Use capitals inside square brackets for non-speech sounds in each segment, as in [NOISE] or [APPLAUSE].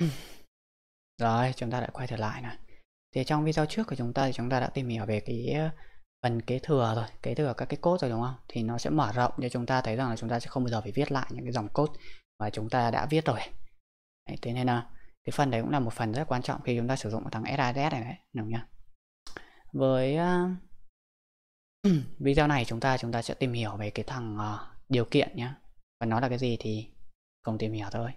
[CLEARS THROAT] Rồi, chúng ta đã quay trở lại này. Thì trong video trước của chúng ta thì chúng ta đã tìm hiểu về cái ờ, phần kế thừa rồi, kế thừa các cái cốt rồi đúng không? Thì nó sẽ mở rộng cho chúng ta thấy rằng là chúng ta sẽ không bao giờ phải viết lại những cái dòng cốt mà chúng ta đã viết rồi. Đấy, thế nên là ờ, cái phần đấy cũng là một phần rất quan trọng khi chúng ta sử dụng thằng SIS này đấy, đúng nhá. Với uh, [CLEARS THROAT] video này chúng ta chúng ta sẽ tìm hiểu về cái thằng uh, điều kiện nhé Và nó là cái gì thì cùng tìm hiểu thôi.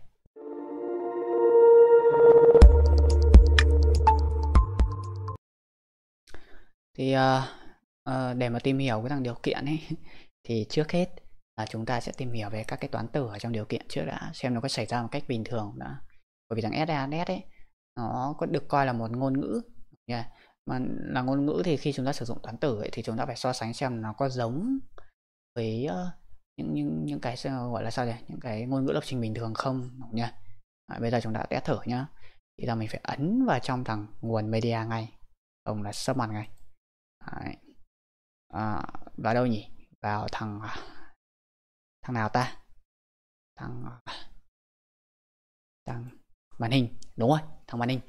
thì uh, uh, để mà tìm hiểu cái thằng điều kiện ấy [LAUGHS] thì trước hết là chúng ta sẽ tìm hiểu về các cái toán tử ở trong điều kiện trước đã xem nó có xảy ra một cách bình thường đã bởi vì thằng SANS ấy nó có được coi là một ngôn ngữ yeah. mà là ngôn ngữ thì khi chúng ta sử dụng toán tử ấy, thì chúng ta phải so sánh xem nó có giống với uh, những những những cái gọi là sao nhỉ những cái ngôn ngữ lập trình bình thường không nha à, bây giờ chúng ta test thử nhá thì là mình phải ấn vào trong thằng nguồn media ngay ông là sub mặt ngay Ờ, à, vào đâu nhỉ vào thằng à, thằng nào ta thằng à, thằng màn hình đúng rồi thằng màn hình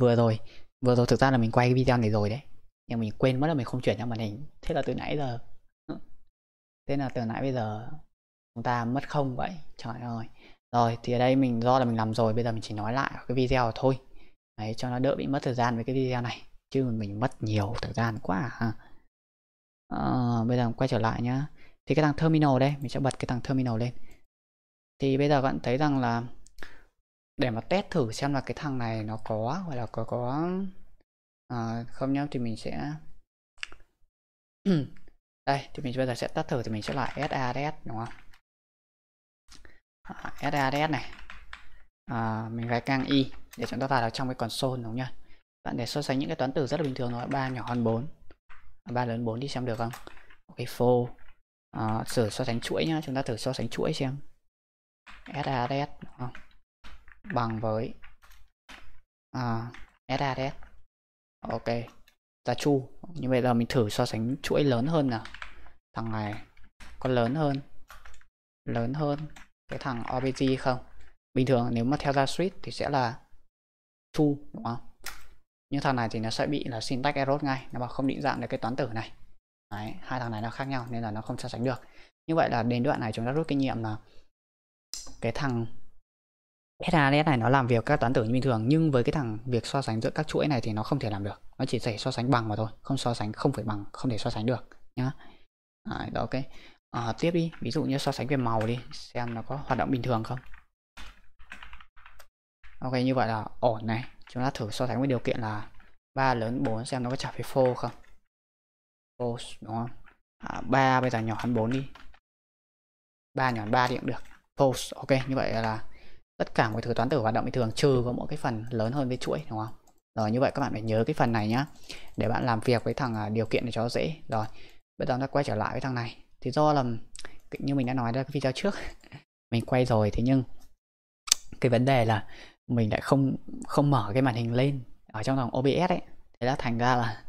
vừa rồi vừa rồi thực ra là mình quay cái video này rồi đấy nhưng mình quên mất là mình không chuyển sang màn hình thế là từ nãy giờ thế là từ nãy bây giờ chúng ta mất không vậy trời ơi rồi thì ở đây mình do là mình làm rồi bây giờ mình chỉ nói lại cái video thôi đấy cho nó đỡ bị mất thời gian với cái video này chứ mình mất nhiều thời gian quá à, ha à, bây giờ quay trở lại nhá thì cái thằng terminal đây mình sẽ bật cái thằng terminal lên thì bây giờ bạn thấy rằng là để mà test thử xem là cái thằng này nó có gọi là có có à, không nhá thì mình sẽ [CLEARS THROAT] đây thì mình bây giờ sẽ test thử thì mình sẽ lại SADS đúng không à, SADS này à, mình gạch ngang y để chúng ta vào trong cái console đúng không nhá bạn để so sánh những cái toán tử rất là bình thường thôi 3 nhỏ hơn 4 3 à, lớn 4 đi xem được không ok for à, thử so sánh chuỗi nhá chúng ta thử so sánh chuỗi xem SADS bằng với à, SADS ok ta chu như bây giờ mình thử so sánh chuỗi lớn hơn nào thằng này có lớn hơn lớn hơn cái thằng OBG không bình thường nếu mà theo ra suite thì sẽ là chu đúng không những thằng này thì nó sẽ bị là syntax error ngay nó mà không định dạng được cái toán tử này Đấy, hai thằng này nó khác nhau nên là nó không so sánh được như vậy là đến đoạn này chúng ta rút kinh nghiệm là cái thằng SAS này nó làm việc các toán tử như bình thường nhưng với cái thằng việc so sánh giữa các chuỗi này thì nó không thể làm được nó chỉ thể so sánh bằng mà thôi không so sánh không phải bằng không thể so sánh được nhá Đấy, đó ok à, tiếp đi ví dụ như so sánh về màu đi xem nó có hoạt động bình thường không ok như vậy là ổn này chúng ta thử so sánh với điều kiện là 3 lớn 4 xem nó có trả về phô không phô đúng không à, 3 bây giờ nhỏ hơn 4 đi 3 nhỏ hơn 3 thì cũng được false ok như vậy là tất cả mọi thứ toán tử hoạt động bình thường trừ có mỗi cái phần lớn hơn với chuỗi đúng không rồi như vậy các bạn phải nhớ cái phần này nhá để bạn làm việc với thằng à, điều kiện để cho dễ rồi bây giờ ta quay trở lại với thằng này thì do là như mình đã nói ra cái video trước [LAUGHS] mình quay rồi thế nhưng cái vấn đề là mình lại không không mở cái màn hình lên ở trong thằng OBS ấy thế là thành ra là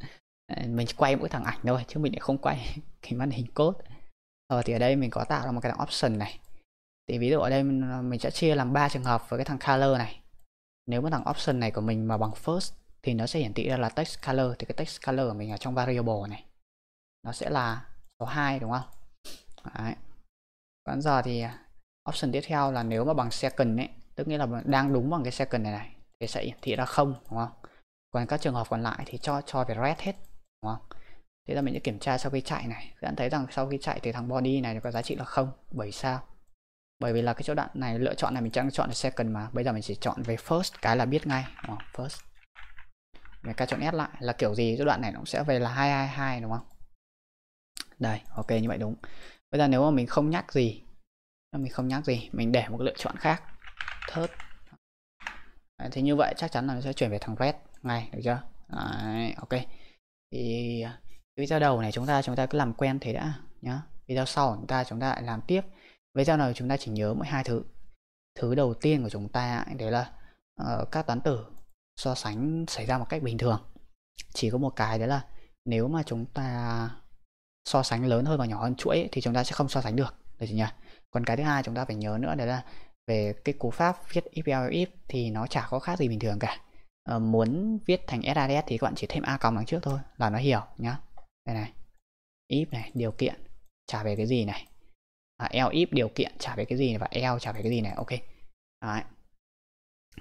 ờ, mình quay mỗi thằng ảnh thôi chứ mình lại không quay [LAUGHS] cái màn hình code rồi ờ, thì ở đây mình có tạo ra một cái thằng option này thì ví dụ ở đây ờ, mình sẽ chia làm ba trường hợp với cái thằng color này nếu mà thằng option này của mình mà bằng first thì nó sẽ hiển thị ra là text color thì cái text color của mình ở trong variable này nó sẽ là số 2 đúng không Đấy. còn giờ thì option tiếp theo là nếu mà bằng second ấy tức nghĩa là đang đúng bằng cái second này này thì sẽ hiển thị ra không đúng không còn các trường hợp còn lại thì cho cho về red hết đúng không thế là mình sẽ kiểm tra sau khi chạy này các bạn thấy rằng sau khi chạy thì thằng body này có giá trị là không bởi sao bởi vì là cái chỗ đoạn này lựa chọn này mình chẳng chọn là second mà bây giờ mình chỉ chọn về first cái là biết ngay đúng không? first mình ca chọn S lại là kiểu gì cái đoạn này nó cũng sẽ về là 222 đúng không đây ok như vậy đúng bây giờ nếu mà mình không nhắc gì mình không nhắc gì mình để một lựa chọn khác thớt Đấy, thì như vậy chắc chắn là nó sẽ chuyển về thằng red ngay được chưa Đấy, ok thì video đầu này chúng ta chúng ta cứ làm quen thế đã nhá video sau chúng ta chúng ta lại làm tiếp video này chúng ta chỉ nhớ mỗi hai thứ thứ đầu tiên của chúng ta đấy là uh, các toán tử so sánh xảy ra một cách bình thường chỉ có một cái đấy là nếu mà chúng ta so sánh lớn hơn và nhỏ hơn chuỗi ấy, thì chúng ta sẽ không so sánh được được chưa nhỉ còn cái thứ hai chúng ta phải nhớ nữa đấy là về cái cú pháp viết if if thì nó chả có khác gì bình thường cả à, muốn viết thành SRS thì các bạn chỉ thêm a còng đằng trước thôi là nó hiểu nhá đây này if này điều kiện trả về cái gì này à, l if điều kiện trả về cái gì này, và l trả về cái gì này ok Đấy.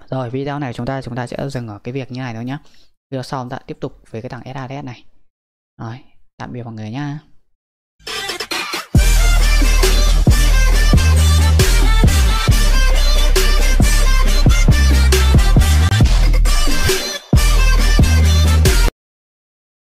rồi video này chúng ta chúng ta sẽ dừng ở cái việc như này thôi nhá video sau chúng ta tiếp tục với cái thằng SRS này rồi tạm biệt mọi người nhá